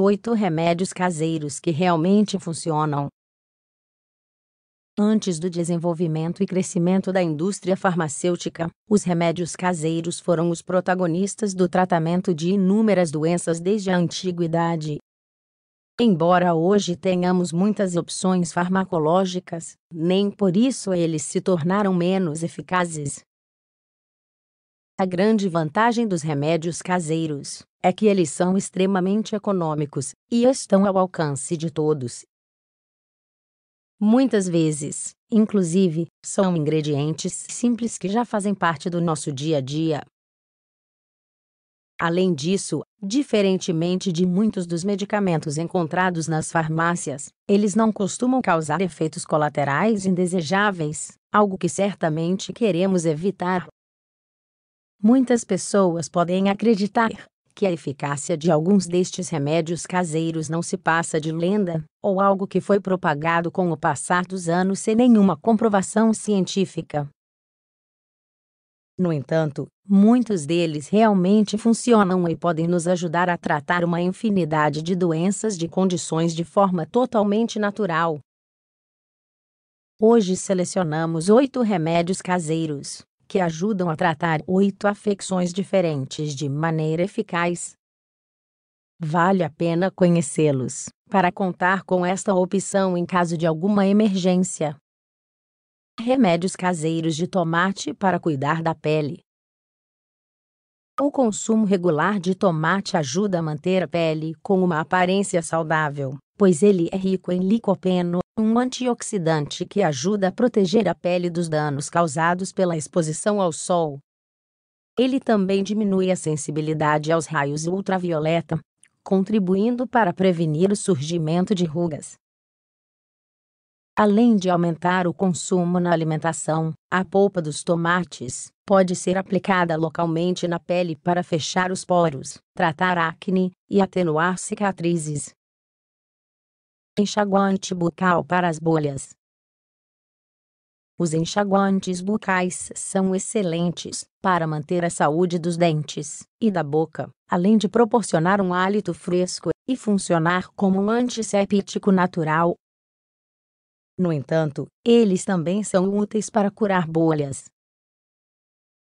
8 remédios caseiros que realmente funcionam. Antes do desenvolvimento e crescimento da indústria farmacêutica, os remédios caseiros foram os protagonistas do tratamento de inúmeras doenças desde a antiguidade. Embora hoje tenhamos muitas opções farmacológicas, nem por isso eles se tornaram menos eficazes. A grande vantagem dos remédios caseiros é que eles são extremamente econômicos e estão ao alcance de todos. Muitas vezes, inclusive, são ingredientes simples que já fazem parte do nosso dia a dia. Além disso, diferentemente de muitos dos medicamentos encontrados nas farmácias, eles não costumam causar efeitos colaterais indesejáveis, algo que certamente queremos evitar Muitas pessoas podem acreditar que a eficácia de alguns destes remédios caseiros não se passa de lenda, ou algo que foi propagado com o passar dos anos sem nenhuma comprovação científica. No entanto, muitos deles realmente funcionam e podem nos ajudar a tratar uma infinidade de doenças de condições de forma totalmente natural. Hoje selecionamos oito remédios caseiros que ajudam a tratar oito afecções diferentes de maneira eficaz. Vale a pena conhecê-los, para contar com esta opção em caso de alguma emergência. Remédios caseiros de tomate para cuidar da pele. O consumo regular de tomate ajuda a manter a pele com uma aparência saudável, pois ele é rico em licopeno um antioxidante que ajuda a proteger a pele dos danos causados pela exposição ao sol. Ele também diminui a sensibilidade aos raios ultravioleta, contribuindo para prevenir o surgimento de rugas. Além de aumentar o consumo na alimentação, a polpa dos tomates pode ser aplicada localmente na pele para fechar os poros, tratar acne e atenuar cicatrizes. Enxaguante bucal para as bolhas. Os enxaguantes bucais são excelentes para manter a saúde dos dentes e da boca, além de proporcionar um hálito fresco e funcionar como um antisséptico natural. No entanto, eles também são úteis para curar bolhas,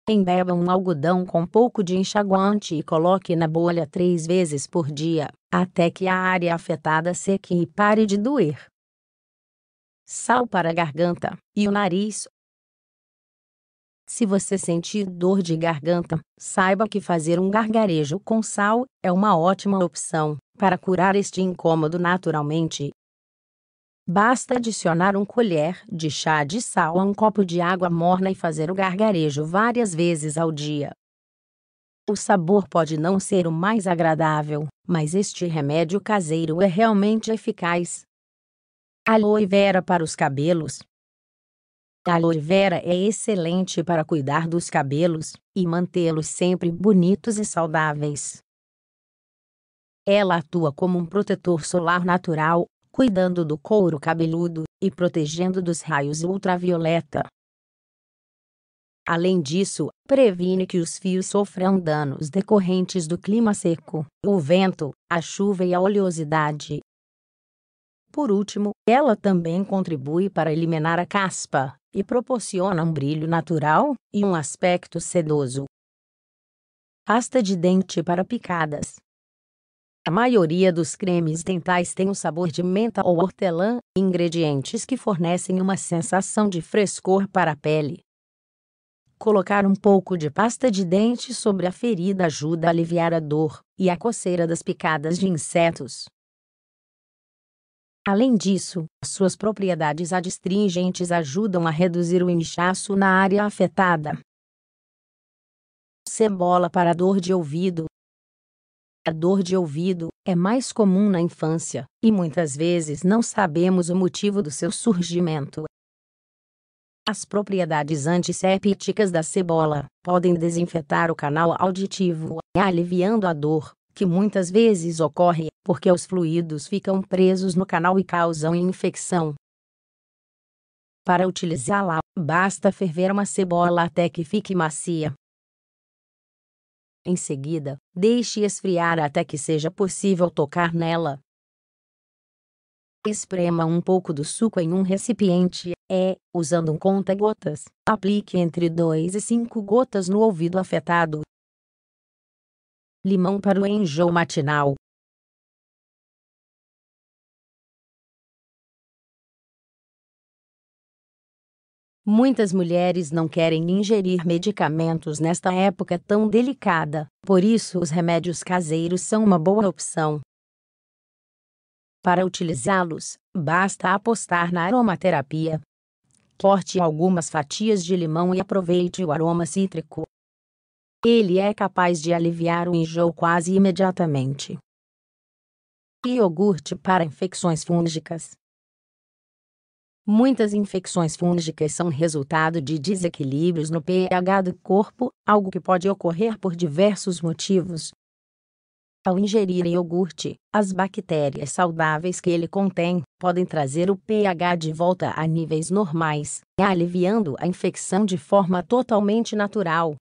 Embeba um algodão com pouco de enxaguante e coloque na bolha três vezes por dia, até que a área afetada seque e pare de doer. Sal para a garganta e o nariz. Se você sentir dor de garganta, saiba que fazer um gargarejo com sal é uma ótima opção para curar este incômodo naturalmente. Basta adicionar um colher de chá de sal a um copo de água morna e fazer o gargarejo várias vezes ao dia. O sabor pode não ser o mais agradável, mas este remédio caseiro é realmente eficaz. Aloe vera para os cabelos. A aloe vera é excelente para cuidar dos cabelos e mantê-los sempre bonitos e saudáveis. Ela atua como um protetor solar natural cuidando do couro cabeludo e protegendo dos raios ultravioleta. Além disso, previne que os fios sofram danos decorrentes do clima seco, o vento, a chuva e a oleosidade. Por último, ela também contribui para eliminar a caspa e proporciona um brilho natural e um aspecto sedoso. Pasta de dente para picadas. A maioria dos cremes dentais tem o sabor de menta ou hortelã, ingredientes que fornecem uma sensação de frescor para a pele. Colocar um pouco de pasta de dente sobre a ferida ajuda a aliviar a dor e a coceira das picadas de insetos. Além disso, suas propriedades adstringentes ajudam a reduzir o inchaço na área afetada. Cebola para dor de ouvido a dor de ouvido é mais comum na infância, e muitas vezes não sabemos o motivo do seu surgimento. As propriedades antissépticas da cebola podem desinfetar o canal auditivo, aliviando a dor, que muitas vezes ocorre porque os fluidos ficam presos no canal e causam infecção. Para utilizá-la, basta ferver uma cebola até que fique macia em seguida, deixe esfriar até que seja possível tocar nela. Esprema um pouco do suco em um recipiente, e, é, usando um conta-gotas. Aplique entre 2 e 5 gotas no ouvido afetado. Limão para o enjoo matinal. Muitas mulheres não querem ingerir medicamentos nesta época tão delicada, por isso os remédios caseiros são uma boa opção. Para utilizá-los, basta apostar na aromaterapia. Corte algumas fatias de limão e aproveite o aroma cítrico. Ele é capaz de aliviar o enjoo quase imediatamente. Iogurte para infecções fúngicas. Muitas infecções fúngicas são resultado de desequilíbrios no pH do corpo, algo que pode ocorrer por diversos motivos. Ao ingerir iogurte, as bactérias saudáveis que ele contém podem trazer o pH de volta a níveis normais, aliviando a infecção de forma totalmente natural.